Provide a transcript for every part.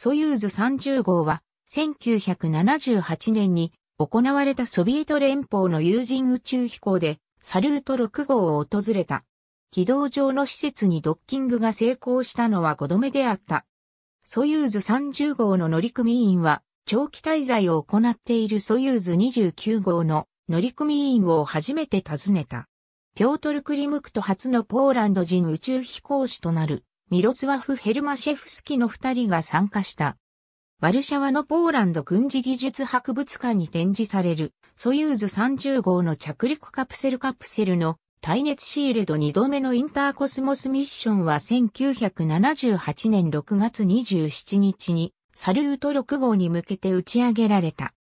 ソユーズ30号は、1978年に行われたソビエト連邦の有人宇宙飛行で、サルート6号を訪れた。軌道上の施設にドッキングが成功したのは5度目であった。ソユーズ30号の乗組員は、長期滞在を行っているソユーズ29号の乗組員を初めて訪ねた。ピョートル・クリムクと初のポーランド人宇宙飛行士となる。ミロスワフ・ヘルマシェフスキの二人が参加した。ワルシャワのポーランド軍事技術博物館に展示される、ソユーズ30号の着陸カプセルカプセルの耐熱シールド2度目のインターコスモスミッションは1978年6月27日にサルート6号に向けて打ち上げられた。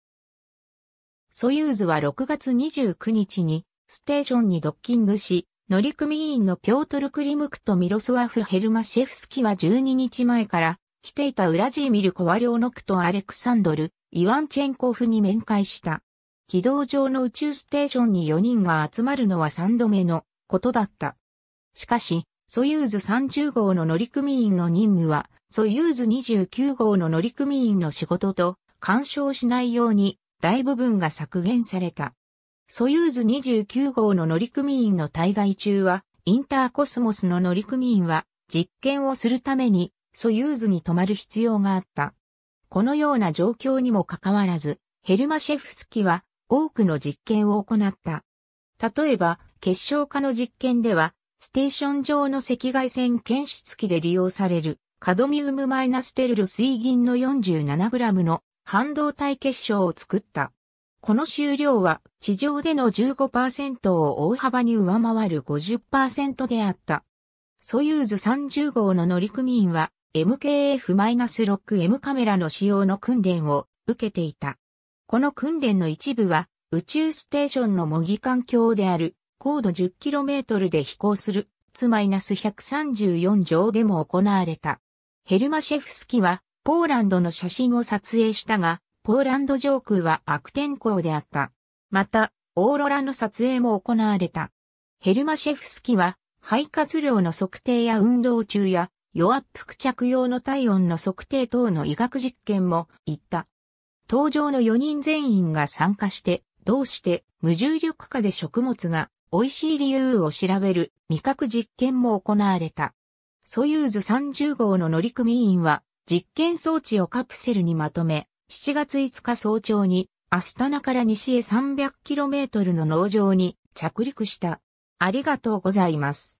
ソユーズは6月29日にステーションにドッキングし、乗組員のピョートル・クリムクとミロスワフ・ヘルマシェフスキは12日前から来ていたウラジーミル・コワリョーノクとアレクサンドル、イワンチェンコフに面会した。軌道上の宇宙ステーションに4人が集まるのは3度目のことだった。しかし、ソユーズ30号の乗組員の任務は、ソユーズ29号の乗組員の仕事と干渉しないように大部分が削減された。ソユーズ29号の乗組員の滞在中は、インターコスモスの乗組員は、実験をするために、ソユーズに泊まる必要があった。このような状況にもかかわらず、ヘルマシェフスキは多くの実験を行った。例えば、結晶化の実験では、ステーション上の赤外線検出器で利用される、カドミウムマイナステルル水銀の 47g の半導体結晶を作った。この収量は地上での15%を大幅に上回る50%であった。ソユーズ30号の乗組員は MKF-6M カメラの使用の訓練を受けていた。この訓練の一部は宇宙ステーションの模擬環境である高度 10km で飛行するツマイナス134乗でも行われた。ヘルマシェフスキはポーランドの写真を撮影したがポーランド上空は悪天候であった。また、オーロラの撮影も行われた。ヘルマシェフスキは、肺活量の測定や運動中や、弱っ服着用の体温の測定等の医学実験も行った。登場の4人全員が参加して、どうして無重力下で食物が美味しい理由を調べる味覚実験も行われた。ソユーズ30号の乗組員は実験装置をカプセルにまとめ、7月5日早朝に、アスタナから西へ 300km の農場に着陸した。ありがとうございます。